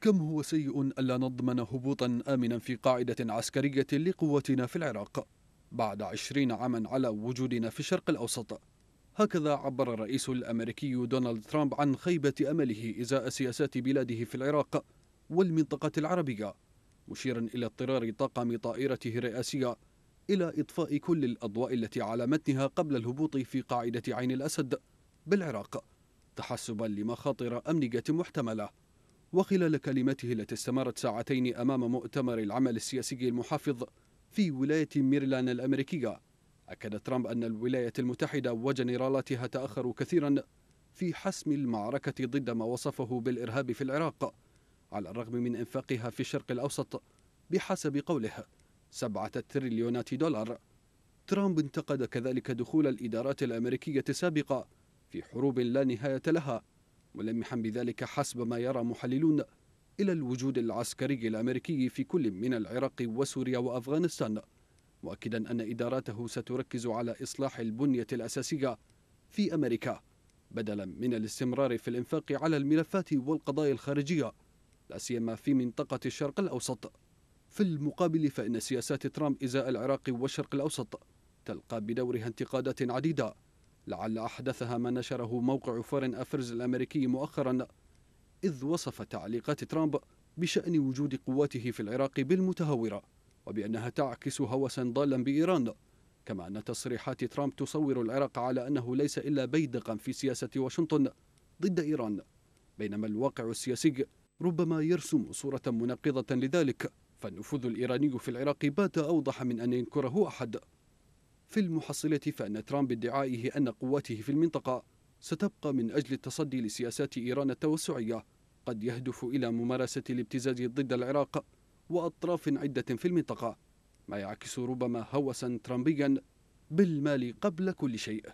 كم هو سيء ألا نضمن هبوطا آمنا في قاعدة عسكرية لقواتنا في العراق بعد عشرين عاما على وجودنا في الشرق الأوسط هكذا عبر الرئيس الأمريكي دونالد ترامب عن خيبة أمله إزاء سياسات بلاده في العراق والمنطقة العربية مشيرا إلى اضطرار طاقم طائرته الرئاسية إلى إطفاء كل الأضواء التي على متنها قبل الهبوط في قاعدة عين الأسد بالعراق تحسبا لمخاطر أمنية محتملة وخلال كلمته التي استمرت ساعتين أمام مؤتمر العمل السياسي المحافظ في ولاية ميرلان الأمريكية أكد ترامب أن الولايات المتحدة وجنرالاتها تأخروا كثيرا في حسم المعركة ضد ما وصفه بالإرهاب في العراق على الرغم من إنفاقها في الشرق الأوسط بحسب قوله سبعة تريليونات دولار ترامب انتقد كذلك دخول الإدارات الأمريكية السابقة في حروب لا نهاية لها ملمحا بذلك حسب ما يرى محللون إلى الوجود العسكري الأمريكي في كل من العراق وسوريا وأفغانستان مؤكدا أن إداراته ستركز على إصلاح البنية الأساسية في أمريكا بدلا من الاستمرار في الإنفاق على الملفات والقضايا الخارجية لا سيما في منطقة الشرق الأوسط في المقابل فإن سياسات ترامب إزاء العراق والشرق الأوسط تلقى بدورها انتقادات عديدة لعل أحدثها ما نشره موقع فورين أفرز الأمريكي مؤخرا إذ وصف تعليقات ترامب بشأن وجود قواته في العراق بالمتهورة وبأنها تعكس هوسا ضالا بإيران كما أن تصريحات ترامب تصور العراق على أنه ليس إلا بيدقا في سياسة واشنطن ضد إيران بينما الواقع السياسي ربما يرسم صورة مناقضة لذلك فالنفوذ الإيراني في العراق بات أوضح من أن ينكره أحد في المحصلة فأن ترامب ادعائه أن قواته في المنطقة ستبقى من أجل التصدي لسياسات إيران التوسعية قد يهدف إلى ممارسة الابتزاز ضد العراق وأطراف عدة في المنطقة ما يعكس ربما هوسا ترامبيا بالمال قبل كل شيء.